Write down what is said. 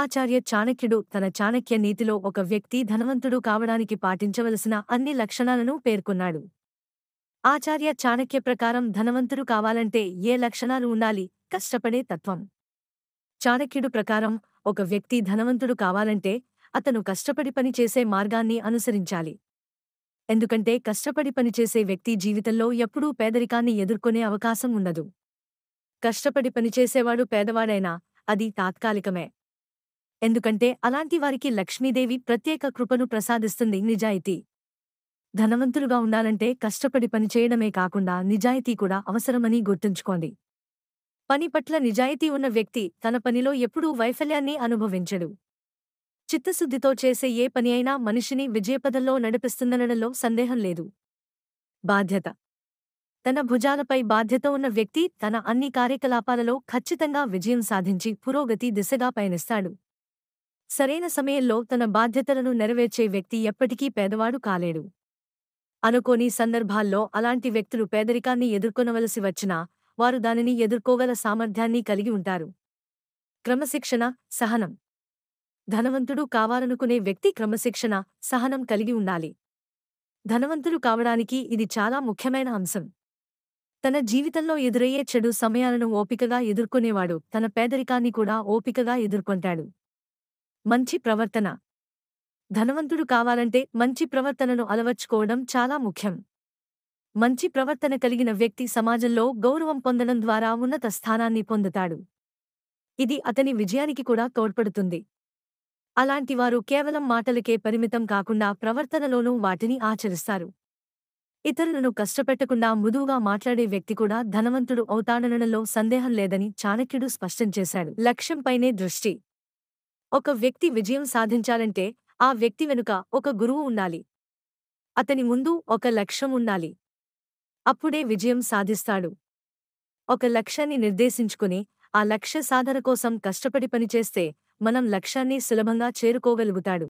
ఆచార్య చాణక్యుడు తన చాణక్య నీతిలో ఒక వ్యక్తి ధనవంతుడు కావడానికి పాటించవలసిన అన్ని లక్షణాలను పేర్కొన్నాడు ఆచార్య చాణక్య ప్రకారం ధనవంతుడు కావాలంటే ఏ లక్షణాలు ఉండాలి కష్టపడే తత్వం చాణక్యుడు ప్రకారం ఒక వ్యక్తి ధనవంతుడు కావాలంటే అతను కష్టపడి పనిచేసే మార్గాన్ని అనుసరించాలి ఎందుకంటే కష్టపడి పనిచేసే వ్యక్తి జీవితంలో ఎప్పుడూ పేదరికాన్ని ఎదుర్కొనే అవకాశం ఉండదు కష్టపడి పనిచేసేవాడు పేదవాడైనా అది తాత్కాలికమే ఎందుకంటే అలాంటి వారికి లక్ష్మీదేవి ప్రత్యేక కృపను ప్రసాదిస్తుంది నిజాయితీ ధనవంతులుగా ఉండాలంటే కష్టపడి పనిచేయడమే కాకుండా నిజాయితీ కూడా అవసరమని గుర్తుంచుకోండి పని పట్ల నిజాయితీ ఉన్న వ్యక్తి తన పనిలో ఎప్పుడూ వైఫల్యాన్ని అనుభవించడు చిత్తశుద్ధితో చేసే ఏ పని అయినా మనిషిని విజయపదంలో నడిపిస్తుందనడంలో సందేహం లేదు బాధ్యత తన భుజాలపై బాధ్యత ఉన్న వ్యక్తి తన అన్ని కార్యకలాపాలలో ఖచ్చితంగా విజయం సాధించి పురోగతి దిశగా పయనిస్తాడు సరైన సమయంలో తన బాధ్యతలను నెరవేర్చే వ్యక్తి ఎప్పటికీ పేదవాడు కాలేడు అనుకోని సందర్భాల్లో అలాంటి వ్యక్తులు పేదరికాన్ని ఎదుర్కొనవలసి వచ్చినా వారు దానిని ఎదుర్కోగల సామర్థ్యాన్ని కలిగి ఉంటారు క్రమశిక్షణ సహనం ధనవంతుడు కావాలనుకునే వ్యక్తి క్రమశిక్షణ సహనం కలిగి ఉండాలి ధనవంతుడు కావడానికి ఇది చాలా ముఖ్యమైన అంశం తన జీవితంలో ఎదురయ్యే చెడు సమయాలను ఓపికగా ఎదుర్కొనేవాడు తన పేదరికాన్ని కూడా ఓపికగా ఎదుర్కొంటాడు మంచి ప్రవర్తన ధనవంతుడు కావాలంటే మంచి ప్రవర్తనను అలవర్చుకోవడం చాలా ముఖ్యం మంచి ప్రవర్తన కలిగిన వ్యక్తి సమాజంలో గౌరవం పొందడం ద్వారా ఉన్నత స్థానాన్ని పొందుతాడు ఇది అతని విజయానికి కూడా తోడ్పడుతుంది అలాంటివారు కేవలం మాటలకే పరిమితం కాకుండా ప్రవర్తనలోనూ వాటిని ఆచరిస్తారు ఇతరులను కష్టపెట్టకుండా మృదువుగా మాట్లాడే వ్యక్తి కూడా ధనవంతుడు అవుతాడనడంలో సందేహం లేదని చాణక్యుడు స్పష్టం చేశాడు లక్ష్యంపైనే దృష్టి ఒక వ్యక్తి విజయం సాధించాలంటే ఆ వ్యక్తి వెనుక ఒక గురువు ఉండాలి అతని ముందు ఒక లక్ష్యం ఉండాలి అప్పుడే విజయం సాధిస్తాడు ఒక లక్ష్యాన్ని నిర్దేశించుకుని ఆ లక్ష్య సాధన కోసం కష్టపడి పనిచేస్తే మనం లక్ష్యాన్ని సులభంగా చేరుకోగలుగుతాడు